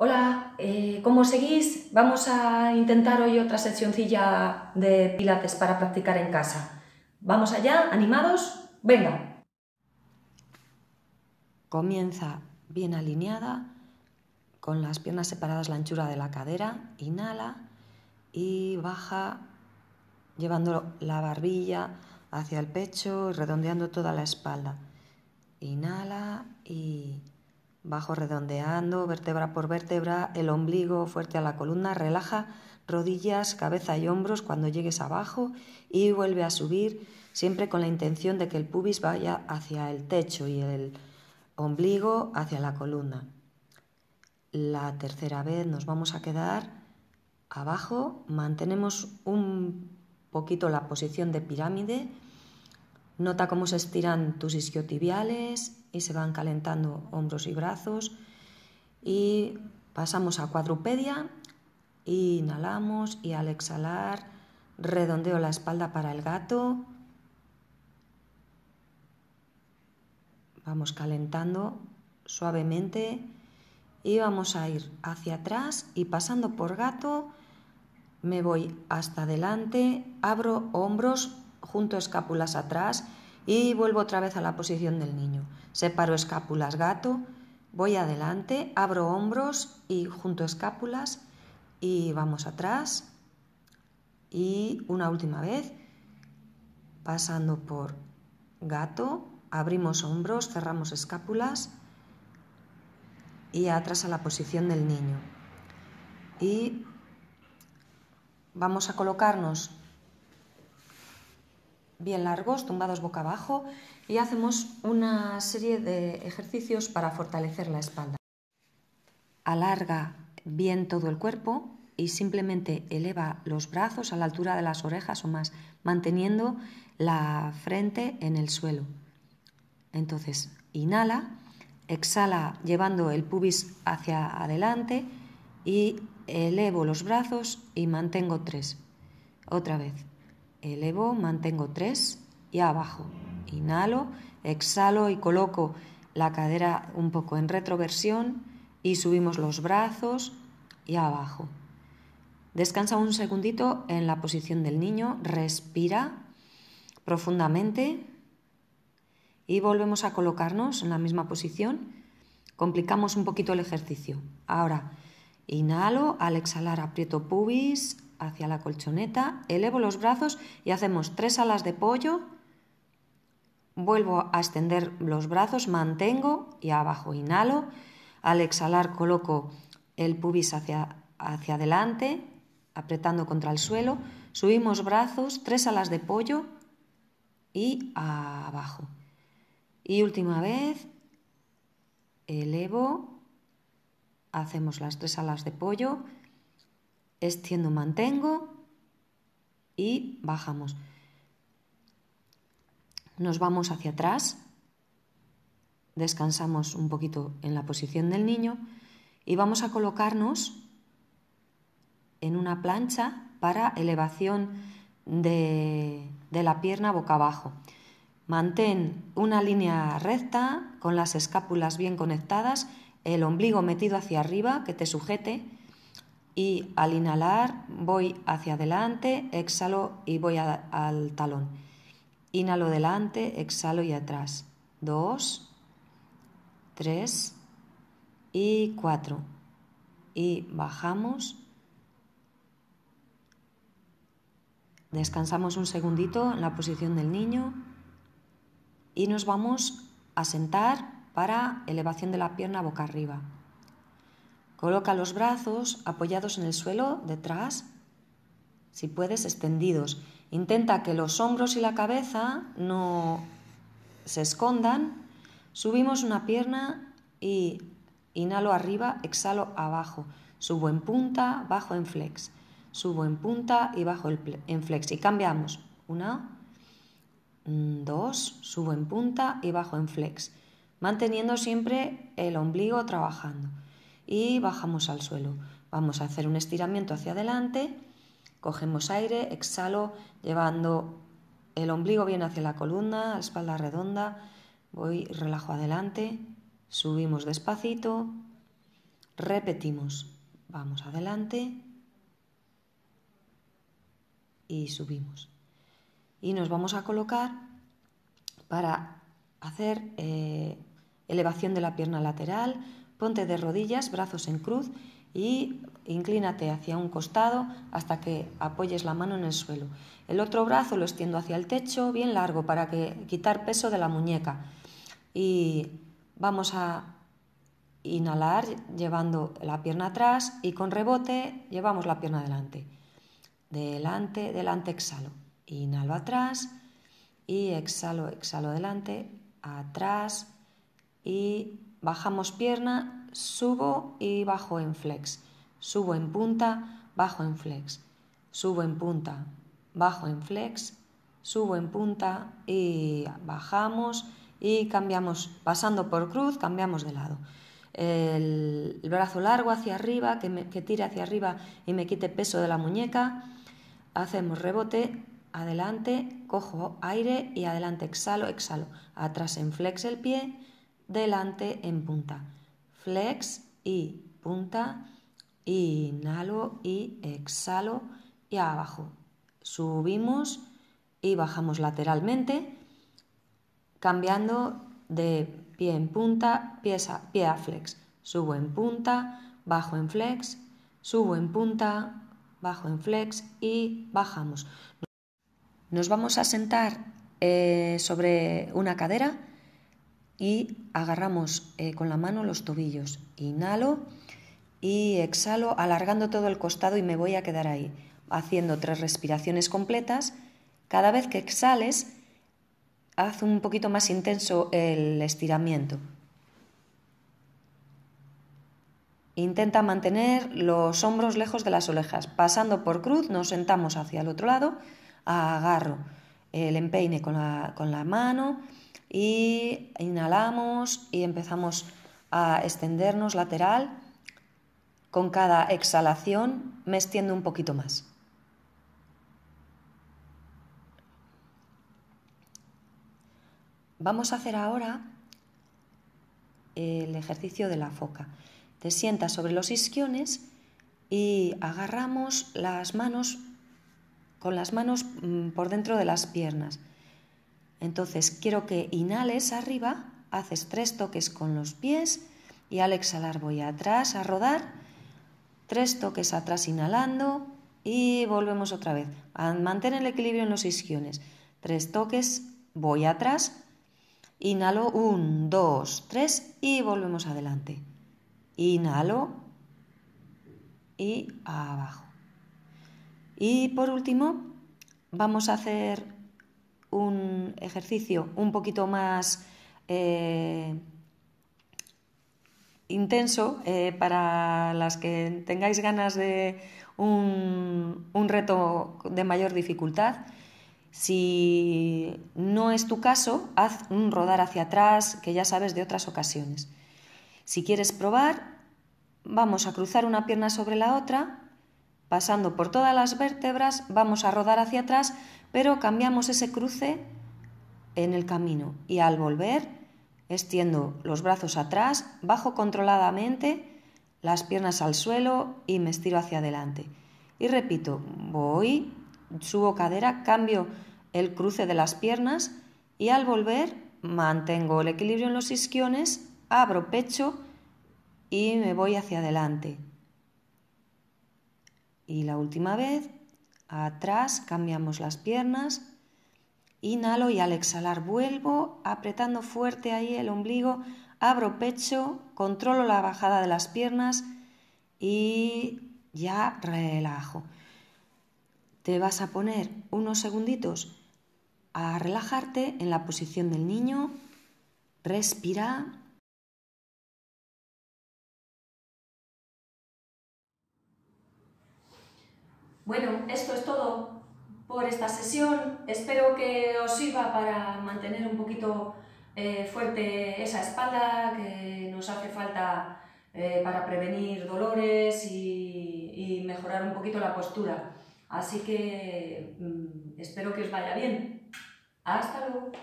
Hola, eh, ¿cómo seguís? Vamos a intentar hoy otra seccioncilla de pilates para practicar en casa. ¿Vamos allá? ¿Animados? Venga. Comienza bien alineada, con las piernas separadas la anchura de la cadera, inhala y baja llevando la barbilla hacia el pecho, y redondeando toda la espalda. Inhala y Bajo redondeando, vértebra por vértebra, el ombligo fuerte a la columna, relaja rodillas, cabeza y hombros cuando llegues abajo y vuelve a subir, siempre con la intención de que el pubis vaya hacia el techo y el ombligo hacia la columna. La tercera vez nos vamos a quedar abajo, mantenemos un poquito la posición de pirámide Nota cómo se estiran tus isquiotibiales y se van calentando hombros y brazos. Y pasamos a cuadrupedia. Inhalamos y al exhalar redondeo la espalda para el gato. Vamos calentando suavemente y vamos a ir hacia atrás y pasando por gato me voy hasta adelante, abro hombros junto escápulas atrás y vuelvo otra vez a la posición del niño. Separo escápulas gato, voy adelante, abro hombros y junto escápulas y vamos atrás. Y una última vez, pasando por gato, abrimos hombros, cerramos escápulas y atrás a la posición del niño. Y vamos a colocarnos bien largos, tumbados boca abajo, y hacemos una serie de ejercicios para fortalecer la espalda. Alarga bien todo el cuerpo y simplemente eleva los brazos a la altura de las orejas o más, manteniendo la frente en el suelo. Entonces, inhala, exhala llevando el pubis hacia adelante y elevo los brazos y mantengo tres. Otra vez. Elevo, mantengo tres y abajo. Inhalo, exhalo y coloco la cadera un poco en retroversión y subimos los brazos y abajo. Descansa un segundito en la posición del niño, respira profundamente y volvemos a colocarnos en la misma posición. Complicamos un poquito el ejercicio. Ahora, inhalo, al exhalar aprieto pubis, hacia la colchoneta, elevo los brazos y hacemos tres alas de pollo, vuelvo a extender los brazos, mantengo y abajo inhalo, al exhalar coloco el pubis hacia, hacia adelante, apretando contra el suelo, subimos brazos, tres alas de pollo y abajo. Y última vez, elevo, hacemos las tres alas de pollo, Estiendo, mantengo y bajamos. Nos vamos hacia atrás, descansamos un poquito en la posición del niño y vamos a colocarnos en una plancha para elevación de, de, la pierna boca abajo. Mantén una línea recta con las escápulas bien conectadas, el ombligo metido hacia arriba que te sujete y al inhalar voy hacia adelante, exhalo y voy al talón. Inhalo delante, exhalo y atrás. Dos, tres y cuatro. Y bajamos. Descansamos un segundito en la posición del niño y nos vamos a sentar para elevación de la pierna boca arriba. Coloca los brazos apoyados en el suelo, detrás, si puedes, extendidos. Intenta que los hombros y la cabeza no se escondan. Subimos una pierna y inhalo arriba, exhalo abajo. Subo en punta, bajo en flex. Subo en punta y bajo en flex. Y cambiamos. Una, mm, dos, subo en punta y bajo en flex. Manteniendo siempre el ombligo trabajando y bajamos al suelo. Vamos a hacer un estiramiento hacia adelante, cogemos aire, exhalo, llevando el ombligo bien hacia la columna, la espalda redonda, voy, relajo adelante, subimos despacito, repetimos, vamos adelante y subimos. Y nos vamos a colocar para hacer eh, elevación de la pierna lateral, Ponte de rodillas, brazos en cruz y inclínate hacia un costado hasta que apoyes la mano en el suelo. El otro brazo lo extiendo hacia el techo, bien largo, para que, quitar peso de la muñeca. Y vamos a inhalar llevando la pierna atrás y con rebote llevamos la pierna adelante. Delante, delante, exhalo. Inhalo atrás y exhalo, exhalo delante, atrás y Bajamos pierna, subo y bajo en flex. Subo en punta, bajo en flex. Subo en punta, bajo en flex. Subo en punta y bajamos y cambiamos, pasando por cruz, cambiamos de lado. El, brazo largo hacia arriba, que, que tire hacia arriba y me quite peso de la muñeca. Hacemos rebote, adelante, cojo aire y adelante, exhalo, exhalo. Atrás en flex el pie, delante en punta. Flex y punta, inhalo y exhalo y abajo. Subimos y bajamos lateralmente, cambiando de pie en punta, pieza, pie a flex. Subo en punta, bajo en flex, subo en punta, bajo en flex y bajamos. Nos vamos a sentar eh, sobre una cadera y agarramos eh, con la mano los tobillos. Inhalo y exhalo alargando todo el costado y me voy a quedar ahí, haciendo tres respiraciones completas. Cada vez que exhales, haz un poquito más intenso el estiramiento. Intenta mantener los hombros lejos de las orejas. Pasando por cruz, nos sentamos hacia el otro lado, agarro el empeine con la, con la mano y inhalamos y empezamos a extendernos lateral. Con cada exhalación me extiendo un poquito más. Vamos a hacer ahora el ejercicio de la foca. Te sientas sobre los isquiones y agarramos las manos con las manos mm, por dentro de las piernas. Entonces quiero que inhales arriba, haces tres toques con los pies y al exhalar voy atrás a rodar, tres toques atrás inhalando y volvemos otra vez. Ah, Mantener el equilibrio en los isquiones. Tres toques, voy atrás, inhalo, un, dos, tres y volvemos adelante. Inhalo y abajo. Y por último, vamos a hacer un ejercicio un poquito más eh, intenso eh, para las que tengáis ganas de un reto de mayor dificultad. Si no es tu caso, haz un rodar hacia atrás, que ya sabes de otras ocasiones. Si quieres probar, vamos a cruzar una pierna sobre la otra Pasando por todas las vértebras, vamos a rodar hacia atrás, pero cambiamos ese cruce en el camino y al volver extiendo los brazos atrás, bajo controladamente las piernas al suelo y me estiro hacia adelante. Y repito, voy, subo cadera, cambio el cruce de las piernas y al volver mantengo el equilibrio en los isquiones, abro pecho y me voy hacia adelante. Y la última vez, atrás, cambiamos las piernas. Inhalo y al exhalar vuelvo apretando fuerte ahí el ombligo, abro pecho, controlo la bajada de las piernas y ya relajo. Te vas a poner unos segunditos a relajarte en la posición del niño. Respira. Bueno, esto es todo por esta sesión. Espero que os sirva para mantener un poquito eh, fuerte esa espalda que nos hace falta eh, para prevenir dolores y, mejorar un poquito la postura. Así que mm, espero que os vaya bien. Hasta luego.